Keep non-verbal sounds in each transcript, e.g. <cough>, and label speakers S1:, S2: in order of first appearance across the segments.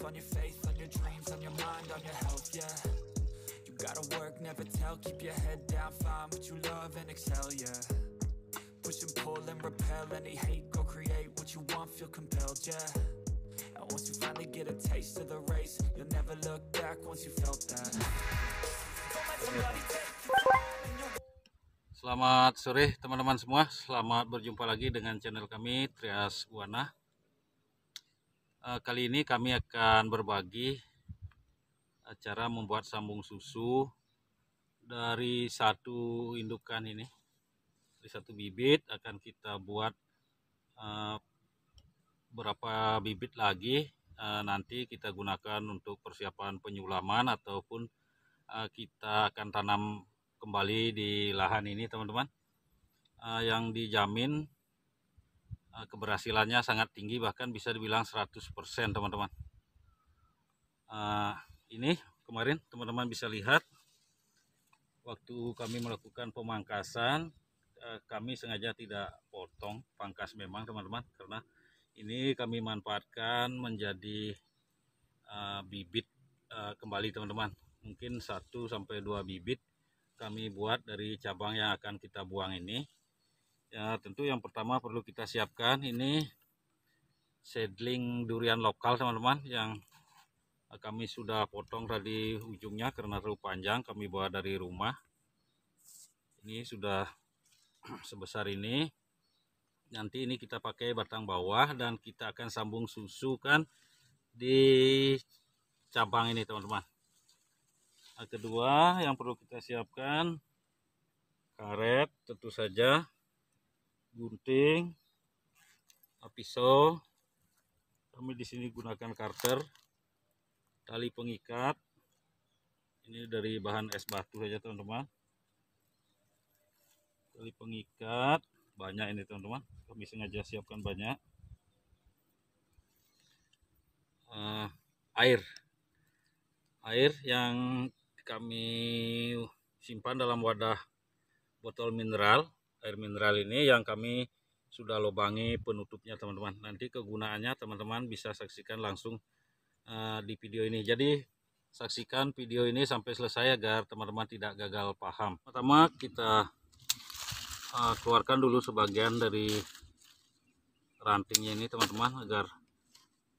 S1: yourself, on your faith, on your dreams, on your mind, on your health, yeah You gotta work, never tell, keep your head down, find what you love and excel, yeah Push and pull and repel any hate, go create what you want, feel compelled, yeah And once you finally get a taste of the race, you'll never look back once you felt that Selamat sore teman-teman semua, selamat berjumpa lagi dengan channel kami Trias Buana. Eh, kali ini kami akan berbagi cara membuat sambung susu dari satu indukan ini dari satu bibit akan kita buat eh, berapa bibit lagi eh, nanti kita gunakan untuk persiapan penyulaman ataupun kita akan tanam kembali di lahan ini teman-teman yang dijamin Eh, keberhasilannya sangat tinggi bahkan bisa dibilang 100% teman-teman eh, ini kemarin teman-teman bisa lihat waktu kami melakukan pemangkasan eh, kami sengaja tidak potong pangkas memang teman-teman karena ini kami manfaatkan menjadi bibit kembali teman-teman mungkin 1 sampai 2 bibit kami buat dari cabang yang akan kita buang ini ya tentu yang pertama perlu kita siapkan ini sedling durian lokal teman-teman yang kami sudah potong tadi ujungnya karena terlalu panjang kami bawa dari rumah ini sudah <clears throat> sebesar ini nanti ini kita pakai batang bawah dan kita akan sambung susukan di cabang ini teman-teman kedua yang perlu kita siapkan karet tentu saja gunting, pisau. Kami di sini gunakan karter, tali pengikat. Ini dari bahan es batu saja teman-teman. Tali pengikat banyak ini teman-teman. Kami sengaja siapkan banyak. Uh, air, air yang kami simpan dalam wadah botol mineral air mineral ini yang kami sudah lubangi penutupnya teman-teman nanti kegunaannya teman-teman bisa saksikan langsung uh, di video ini jadi saksikan video ini sampai selesai agar teman-teman tidak gagal paham pertama kita uh, keluarkan dulu sebagian dari rantingnya ini teman-teman agar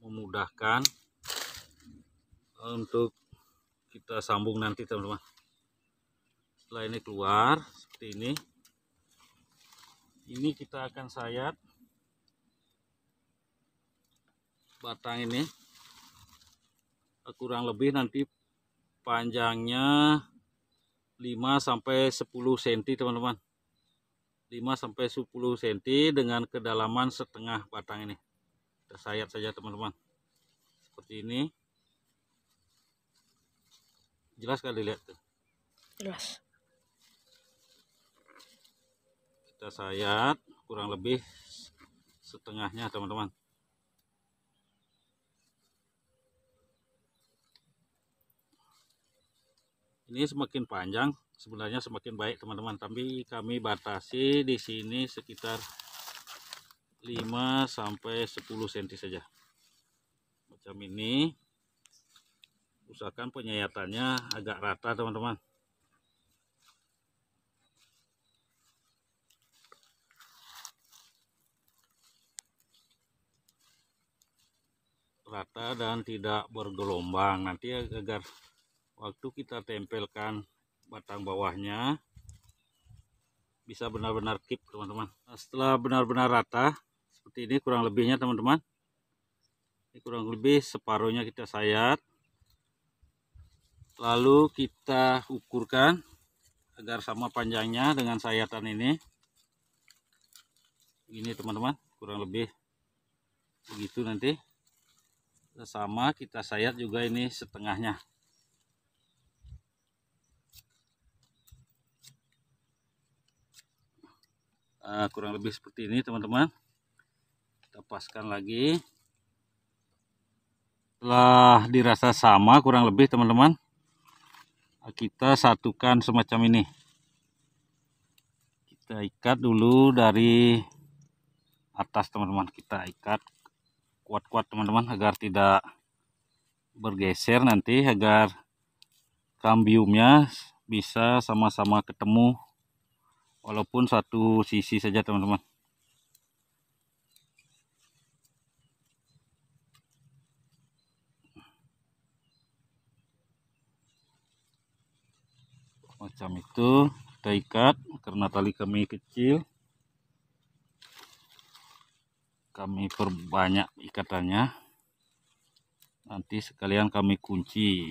S1: memudahkan eh, untuk kita sambung nanti teman-teman setelah ini keluar seperti ini ini kita akan sayat batang ini kurang lebih nanti panjangnya 5 sampai 10 cm teman-teman 5 sampai 10 cm dengan kedalaman setengah batang ini kita sayat saja teman-teman seperti ini jelas kali lihat tuh jelas kita sayat kurang lebih setengahnya teman-teman ini semakin panjang sebenarnya semakin baik teman-teman tapi kami batasi di sini sekitar 5 sampai 10 cm saja macam ini usahakan penyayatannya agak rata teman-teman rata dan tidak bergelombang nanti agar waktu kita tempelkan batang bawahnya bisa benar-benar keep teman-teman nah, setelah benar-benar rata seperti ini kurang lebihnya teman-teman ini kurang lebih separuhnya kita sayat lalu kita ukurkan agar sama panjangnya dengan sayatan ini ini teman-teman kurang lebih begitu nanti sama kita sayat juga ini setengahnya uh, kurang lebih seperti ini teman-teman kita paskan lagi setelah dirasa sama kurang lebih teman-teman kita satukan semacam ini kita ikat dulu dari atas teman-teman kita ikat kuat-kuat teman-teman agar tidak bergeser nanti agar kambiumnya bisa sama-sama ketemu walaupun satu sisi saja teman-teman macam itu kita ikat karena tali kami kecil kami perbanyak ikatannya nanti sekalian kami kunci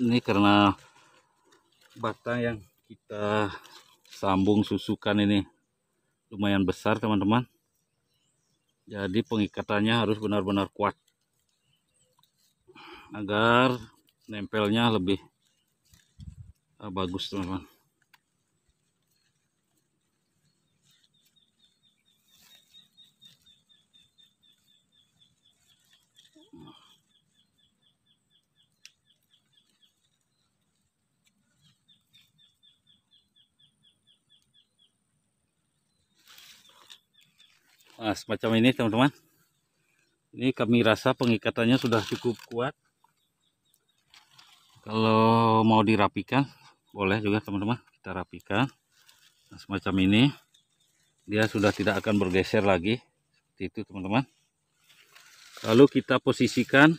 S1: ini karena batang yang kita sambung susukan ini lumayan besar teman-teman jadi pengikatannya harus benar-benar kuat agar nempelnya lebih eh, bagus teman-teman Nah, semacam ini teman-teman. Ini kami rasa pengikatannya sudah cukup kuat kalau mau dirapikan boleh juga teman-teman kita rapikan nah, semacam ini dia sudah tidak akan bergeser lagi seperti itu teman-teman lalu kita posisikan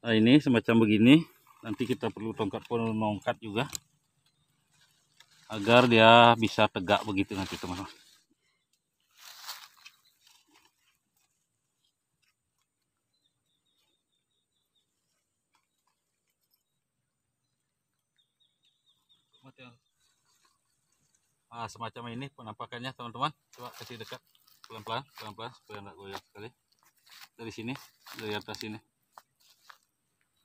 S1: nah ini semacam begini nanti kita perlu tongkat penongkat juga agar dia bisa tegak begitu nanti teman-teman nah, semacam ini penampakannya teman-teman coba kasih dekat pelan-pelan pelan-pelan supaya tidak goyang sekali dari sini dari atas sini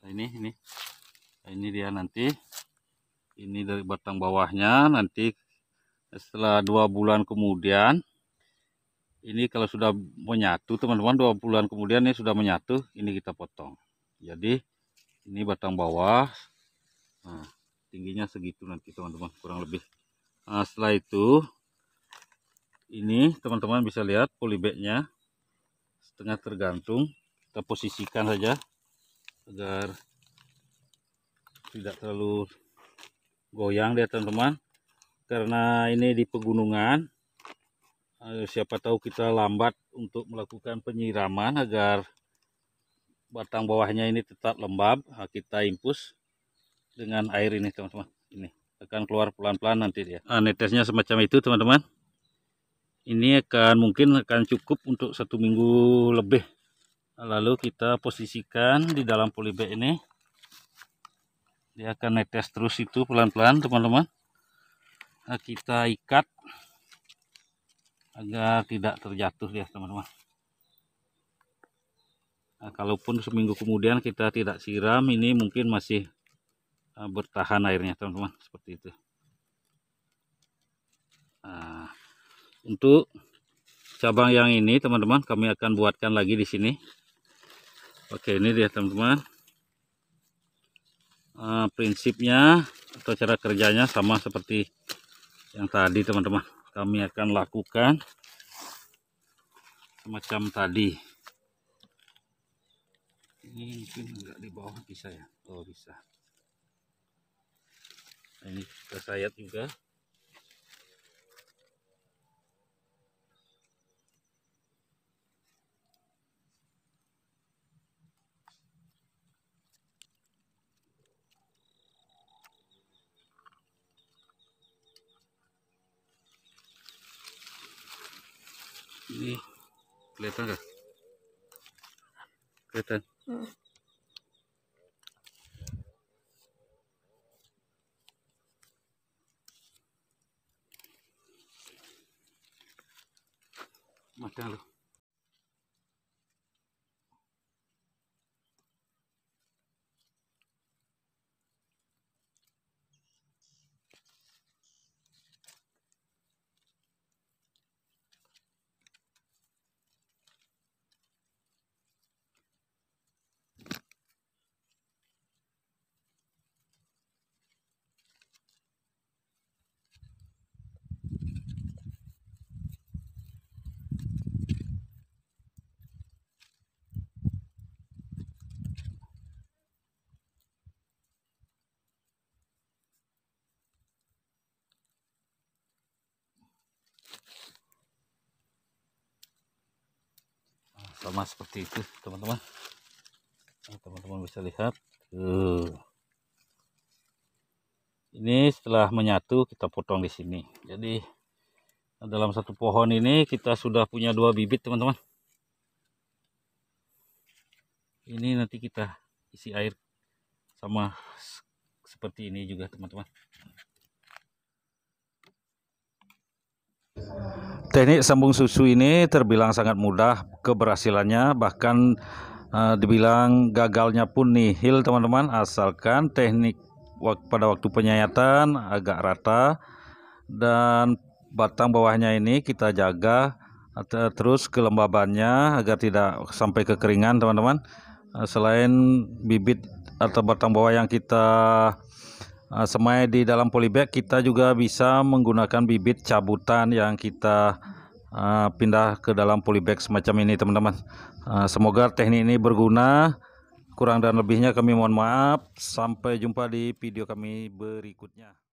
S1: nah, ini ini nah, ini dia nanti ini dari batang bawahnya nanti setelah dua bulan kemudian ini kalau sudah menyatu teman-teman dua bulan kemudian ini sudah menyatu ini kita potong jadi ini batang bawah nah, tingginya segitu nanti teman-teman kurang lebih nah, setelah itu ini teman-teman bisa lihat polybagnya setengah tergantung kita posisikan saja agar tidak terlalu goyang dia teman-teman karena ini di pegunungan eh, siapa tahu kita lambat untuk melakukan penyiraman agar batang bawahnya ini tetap lembab nah, kita impus dengan air ini teman-teman ini akan keluar pelan-pelan nanti dia nah, netesnya semacam itu teman-teman ini akan mungkin akan cukup untuk satu minggu lebih lalu kita posisikan di dalam polybag ini dia akan netes terus itu pelan-pelan teman-teman nah, kita ikat agar tidak terjatuh ya teman-teman nah, kalaupun seminggu kemudian kita tidak siram ini mungkin masih Eh, bertahan airnya teman-teman seperti itu nah, untuk cabang yang ini teman-teman kami akan buatkan lagi di sini oke ini dia teman-teman uh, prinsipnya atau cara kerjanya sama seperti yang tadi teman-teman kami akan lakukan semacam tadi ini mungkin enggak di bawah bisa ya oh bisa Nah, ini sudah sayat juga ini kelihatan gak? kelihatan hmm. más sama seperti itu teman-teman nah, teman-teman bisa lihat tuh eh, ini setelah menyatu kita potong di sini jadi dalam satu pohon ini kita sudah punya dua bibit teman-teman ini nanti kita isi air sama seperti ini juga teman-teman Teknik sambung susu ini terbilang sangat mudah keberhasilannya bahkan uh, dibilang gagalnya pun nihil teman-teman asalkan teknik pada waktu penyayatan agak rata dan batang bawahnya ini kita jaga terus kelembabannya agar tidak sampai kekeringan teman-teman eh, selain bibit atau batang bawah yang kita eh, semai di dalam polybag kita juga bisa menggunakan bibit cabutan yang kita Ah, pindah ke dalam polybag semacam ini teman-teman ah, semoga teknik ini berguna kurang dan lebihnya kami mohon maaf sampai jumpa di video kami berikutnya